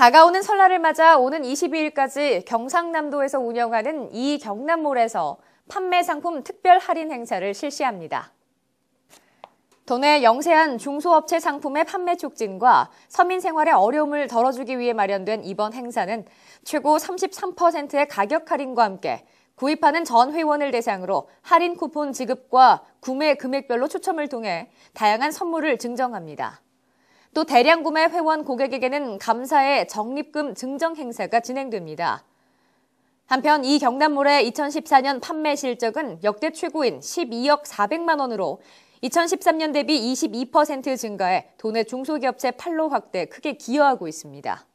다가오는 설날을 맞아 오는 22일까지 경상남도에서 운영하는 이 경남몰에서 판매 상품 특별 할인 행사를 실시합니다. 도내 영세한 중소업체 상품의 판매 촉진과 서민 생활의 어려움을 덜어주기 위해 마련된 이번 행사는 최고 33%의 가격 할인과 함께 구입하는 전 회원을 대상으로 할인 쿠폰 지급과 구매 금액별로 추첨을 통해 다양한 선물을 증정합니다. 또 대량 구매 회원 고객에게는 감사의 적립금 증정 행사가 진행됩니다. 한편 이 경남몰의 2014년 판매 실적은 역대 최고인 12억 400만 원으로 2013년 대비 22% 증가해 도내 중소기업체 판로 확대에 크게 기여하고 있습니다.